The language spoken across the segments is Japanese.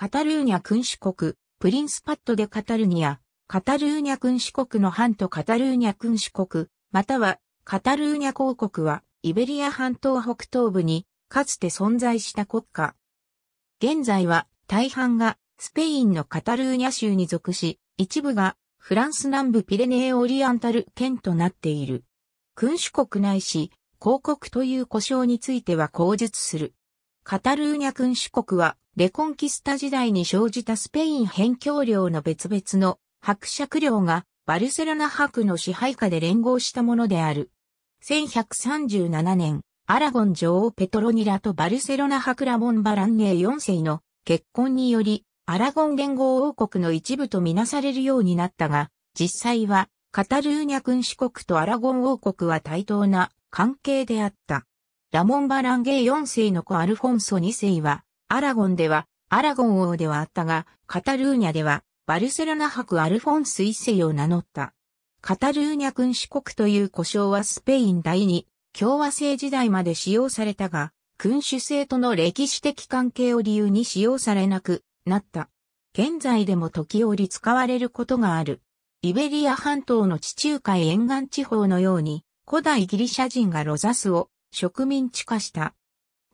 カタルーニャ君主国、プリンスパッドでカタルニア、カタルーニャ君主国の半とカタルーニャ君主国、またはカタルーニャ公国は、イベリア半島北東部に、かつて存在した国家。現在は、大半が、スペインのカタルーニャ州に属し、一部が、フランス南部ピレネーオリアンタル県となっている。君主国ないし、公国という故障については口述する。カタルーニャ君主国は、レコンキスタ時代に生じたスペイン辺境領の別々の伯爵領がバルセロナ伯の支配下で連合したものである。1137年、アラゴン女王ペトロニラとバルセロナ伯ラモン・バランネー4世の結婚により、アラゴン連合王国の一部とみなされるようになったが、実際はカタルーニャ君主国とアラゴン王国は対等な関係であった。ラモン・バランゲイ4世の子アルフォンソ2世は、アラゴンでは、アラゴン王ではあったが、カタルーニャでは、バルセロナ博アルフォンス1世を名乗った。カタルーニャ君主国という呼称はスペイン第二共和制時代まで使用されたが、君主制との歴史的関係を理由に使用されなくなった。現在でも時折使われることがある。イベリア半島の地中海沿岸地方のように、古代ギリシャ人がロザスを植民地化した。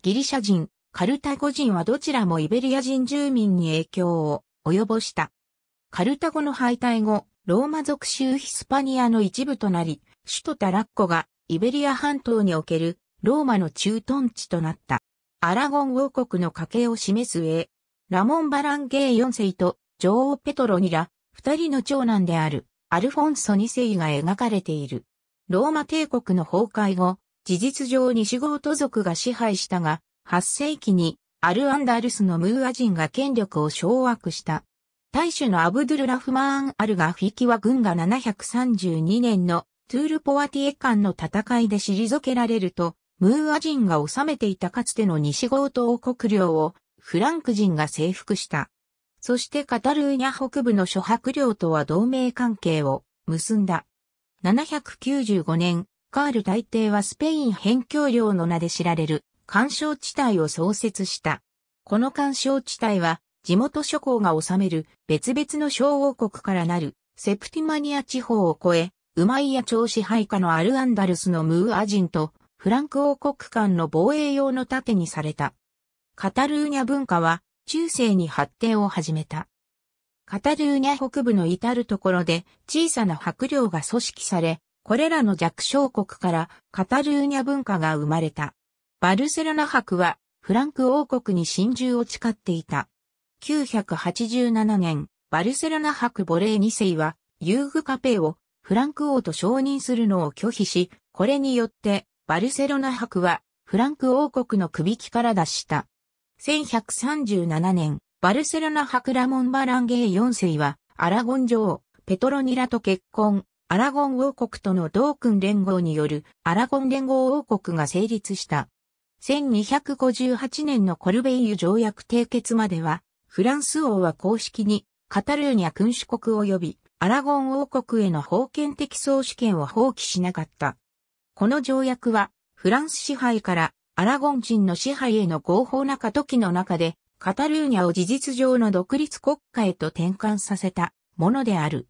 ギリシャ人、カルタゴ人はどちらもイベリア人住民に影響を及ぼした。カルタゴの敗退後、ローマ属州ヒスパニアの一部となり、首都タラッコがイベリア半島におけるローマの駐屯地となった。アラゴン王国の家系を示す上、ラモン・バランゲー4世と女王ペトロニラ、二人の長男であるアルフォンソ2世が描かれている。ローマ帝国の崩壊後、事実上西ゴート族が支配したが、8世紀にアル・アンダルスのムーア人が権力を掌握した。大主のアブドゥル・ラフマーン・アルガフィキは軍が732年のトゥール・ポワティエ間の戦いで退けられると、ムーア人が治めていたかつての西ゴート王国領をフランク人が征服した。そしてカタルーニャ北部の諸伯領とは同盟関係を結んだ。795年、カール大帝はスペイン辺境領の名で知られる干渉地帯を創設した。この干渉地帯は地元諸侯が治める別々の小王国からなるセプティマニア地方を越え、ウマイヤ朝支配下のアルアンダルスのムーア人とフランク王国間の防衛用の盾にされた。カタルーニャ文化は中世に発展を始めた。カタルーニャ北部の至るところで小さな白領が組織され、これらの弱小国からカタルーニャ文化が生まれた。バルセロナ博はフランク王国に真珠を誓っていた。987年、バルセロナ博ボレー2世はユーグカペをフランク王と承認するのを拒否し、これによってバルセロナ博はフランク王国の首引きから脱した。1137年、バルセロナ博ラモン・バランゲー4世はアラゴン女王、ペトロニラと結婚、アラゴン王国との同君連合によるアラゴン連合王国が成立した。1258年のコルベイユ条約締結までは、フランス王は公式にカタルーニャ君主国及びアラゴン王国への封建的総主権を放棄しなかった。この条約は、フランス支配からアラゴン人の支配への合法な過渡期の中で、カタルーニャを事実上の独立国家へと転換させたものである。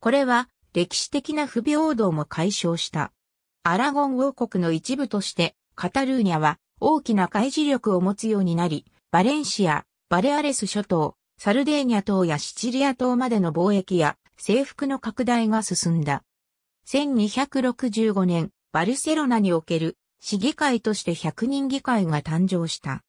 これは歴史的な不平等も解消した。アラゴン王国の一部として、カタルーニャは大きな開示力を持つようになり、バレンシア、バレアレス諸島、サルデーニャ島やシチリア島までの貿易や征服の拡大が進んだ。1265年、バルセロナにおける市議会として100人議会が誕生した。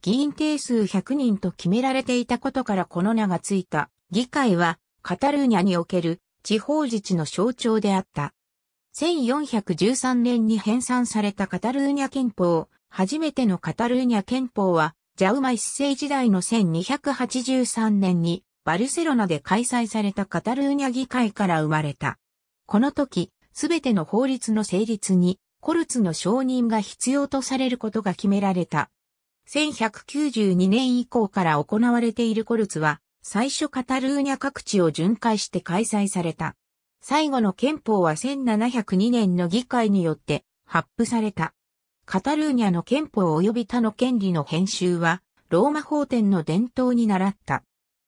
議員定数100人と決められていたことからこの名がついた議会はカタルーニャにおける地方自治の象徴であった。1413年に編纂されたカタルーニャ憲法、初めてのカタルーニャ憲法は、ジャウマ一世時代の1283年にバルセロナで開催されたカタルーニャ議会から生まれた。この時、すべての法律の成立に、コルツの承認が必要とされることが決められた。1192年以降から行われているコルツは、最初カタルーニャ各地を巡回して開催された。最後の憲法は1702年の議会によって発布された。カタルーニャの憲法及び他の権利の編集は、ローマ法典の伝統に習った。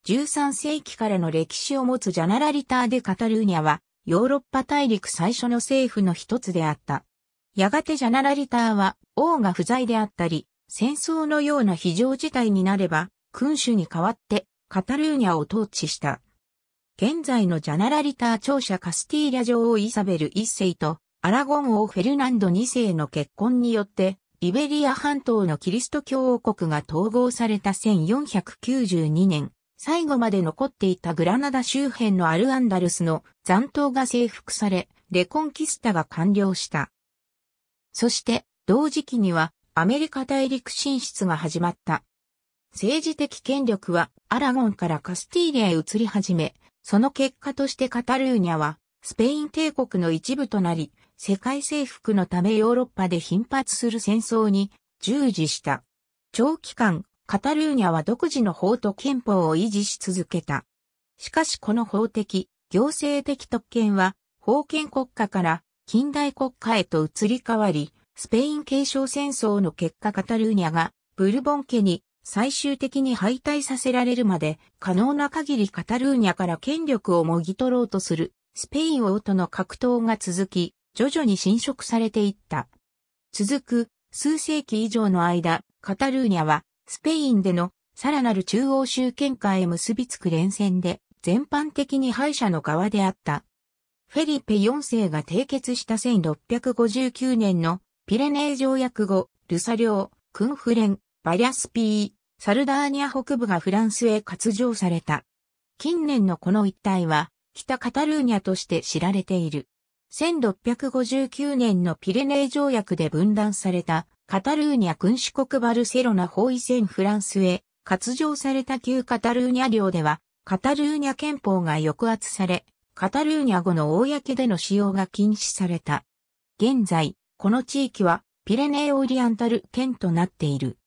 13世紀からの歴史を持つジャナラリターでカタルーニャは、ヨーロッパ大陸最初の政府の一つであった。やがてジャナラリターは、王が不在であったり、戦争のような非常事態になれば、君主に代わってカタルーニャを統治した。現在のジャナラリター庁舎カスティーリャ女王イサベル一世とアラゴン王フェルナンド二世の結婚によって、イベリア半島のキリスト教王国が統合された1492年、最後まで残っていたグラナダ周辺のアルアンダルスの残党が征服され、レコンキスタが完了した。そして、同時期にはアメリカ大陸進出が始まった。政治的権力はアラゴンからカスティーリアへ移り始め、その結果としてカタルーニャはスペイン帝国の一部となり、世界征服のためヨーロッパで頻発する戦争に従事した。長期間、カタルーニャは独自の法と憲法を維持し続けた。しかしこの法的、行政的特権は、封建国家から近代国家へと移り変わり、スペイン継承戦争の結果カタルーニャがブルボン家に最終的に敗退させられるまで可能な限りカタルーニャから権力をもぎ取ろうとするスペイン王との格闘が続き、徐々に侵食されていった。続く数世紀以上の間、カタルーニャはスペインでのさらなる中央集権下へ結びつく連戦で全般的に敗者の側であった。フェリペ4世が締結した1659年のピレネー条約後、ルサ領、クンフレン、バリャスピー、サルダーニャ北部がフランスへ割譲された。近年のこの一帯は、北カタルーニャとして知られている。1659年のピレネー条約で分断されたカタルーニャ君主国バルセロナ包囲戦フランスへ割譲された旧カタルーニャ領ではカタルーニャ憲法が抑圧され、カタルーニャ語の公での使用が禁止された。現在、この地域はピレネーオリアンタル県となっている。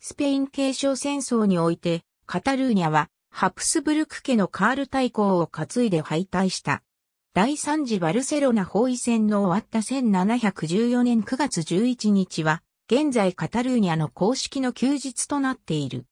スペイン継承戦争において、カタルーニャは、ハプスブルク家のカール大公を担いで敗退した。第3次バルセロナ包囲戦の終わった1714年9月11日は、現在カタルーニャの公式の休日となっている。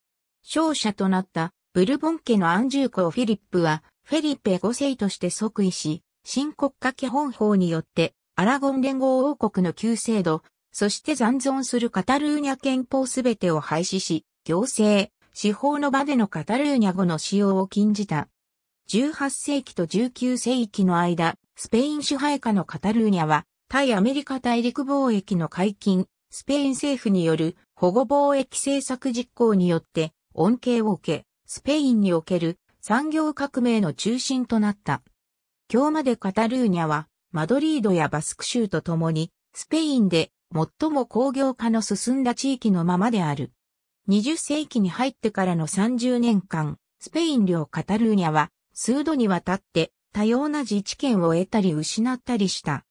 勝者となったブルボン家のアンジュー公フィリップは、フェリペ5世として即位し、新国家基本法によって、アラゴン連合王国の旧制度、そして残存するカタルーニャ憲法すべてを廃止し、行政、司法の場でのカタルーニャ語の使用を禁じた。18世紀と19世紀の間、スペイン支配下のカタルーニャは、対アメリカ大陸貿易の解禁、スペイン政府による保護貿易政策実行によって恩恵を受け、スペインにおける産業革命の中心となった。今日までカタルーニャは、マドリードやバスク州と共に、スペインで最も工業化の進んだ地域のままである。20世紀に入ってからの30年間、スペイン領カタルーニャは数度にわたって多様な自治権を得たり失ったりした。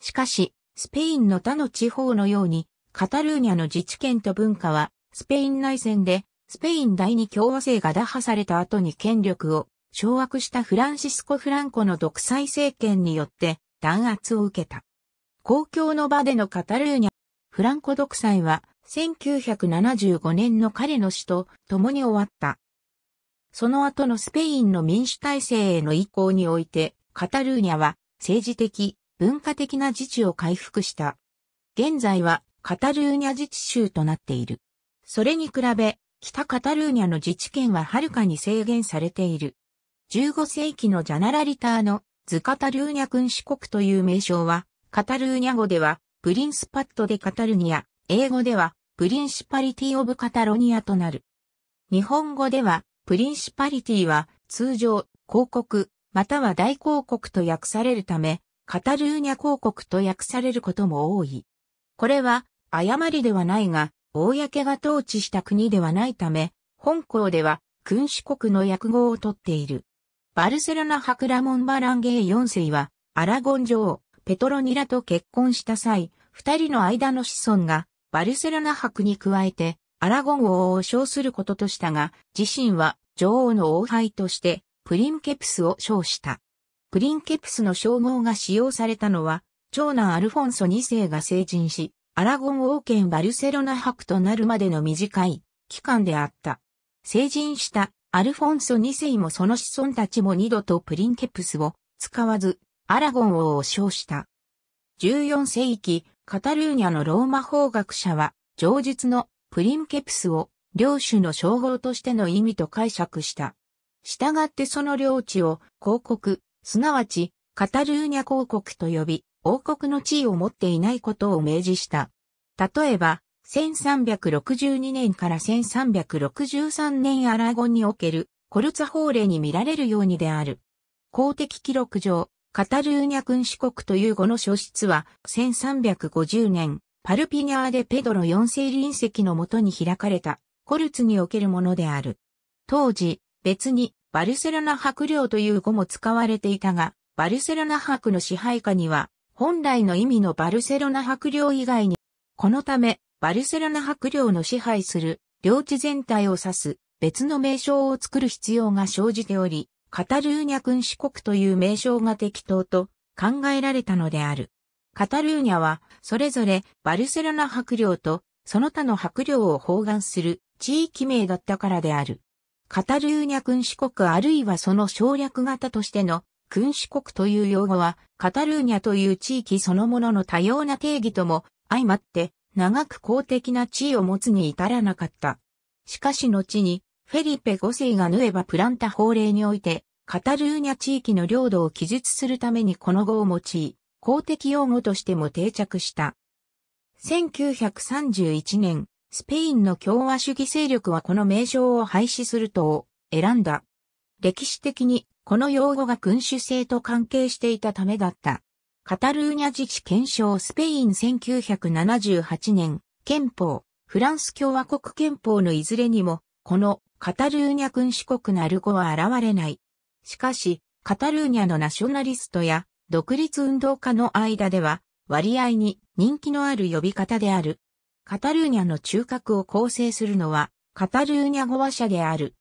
しかし、スペインの他の地方のように、カタルーニャの自治権と文化は、スペイン内戦で、スペイン第二共和制が打破された後に権力を掌握したフランシスコ・フランコの独裁政権によって弾圧を受けた。公共の場でのカタルーニャ。フランコ独裁は1975年の彼の死と共に終わった。その後のスペインの民主体制への移行において、カタルーニャは政治的、文化的な自治を回復した。現在はカタルーニャ自治州となっている。それに比べ、北カタルーニャの自治権ははるかに制限されている。15世紀のジャナラリターのズカタルーニャ君主国という名称はカタルーニャ語では、プリンスパッドでカタルニア、英語では、プリンシパリティオブカタロニアとなる。日本語では、プリンシパリティは、通常、広告、または大広告と訳されるため、カタルーニャ広告と訳されることも多い。これは、誤りではないが、公が統治した国ではないため、本校では、君主国の訳語をとっている。バルセロナハクラモン・バランゲイ4世は、アラゴン女王、ペトロニラと結婚した際、二人の間の子孫がバルセロナ伯に加えてアラゴン王を称することとしたが、自身は女王の王輩としてプリンケプスを称した。プリンケプスの称号が使用されたのは、長男アルフォンソ2世が成人し、アラゴン王権バルセロナ伯となるまでの短い期間であった。成人したアルフォンソ2世もその子孫たちも二度とプリンケプスを使わず、アラゴン王を称した。14世紀、カタルーニャのローマ法学者は、上述のプリンケプスを領主の称号としての意味と解釈した。従ってその領地を広告、すなわちカタルーニャ広告と呼び、王国の地位を持っていないことを明示した。例えば、1362年から1363年アラゴンにおけるコルツ法令に見られるようにである。公的記録上、カタルーニャ君主国という語の書室は、1350年、パルピニャーでペドロ4世隣席のもとに開かれた、コルツにおけるものである。当時、別に、バルセロナ伯領という語も使われていたが、バルセロナ伯の支配下には、本来の意味のバルセロナ伯領以外に、このため、バルセロナ伯領の支配する、領地全体を指す、別の名称を作る必要が生じており、カタルーニャ君主国という名称が適当と考えられたのである。カタルーニャは、それぞれバルセロナ伯領とその他の伯領を包含する地域名だったからである。カタルーニャ君主国あるいはその省略型としての君主国という用語は、カタルーニャという地域そのものの多様な定義とも相まって、長く公的な地位を持つに至らなかった。しかし後に、フェリペ5世がヌエバ・プランタ法令において、カタルーニャ地域の領土を記述するためにこの語を用い、公的用語としても定着した。1931年、スペインの共和主義勢力はこの名称を廃止すると選んだ。歴史的にこの用語が君主制と関係していたためだった。カタルーニャ自治憲章スペイン1978年憲法フランス共和国憲法のいずれにもこのカタルーニャ君主国ナルゴは現れない。しかし、カタルーニャのナショナリストや独立運動家の間では割合に人気のある呼び方である。カタルーニャの中核を構成するのはカタルーニャ語話者である。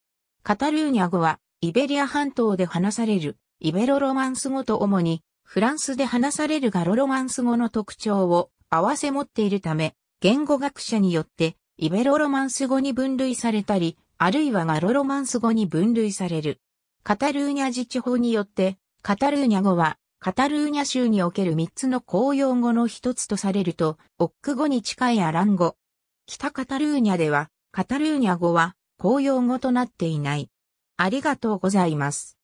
カタルーニャ語はイベリア半島で話されるイベロロマンス語と主にフランスで話されるガロロマンス語の特徴を合わせ持っているため言語学者によってイベロロマンス語に分類されたりあるいはガロロマンス語に分類される。カタルーニャ自治法によって、カタルーニャ語は、カタルーニャ州における3つの公用語の一つとされると、オック語に近いアラン語。北カタルーニャでは、カタルーニャ語は公用語となっていない。ありがとうございます。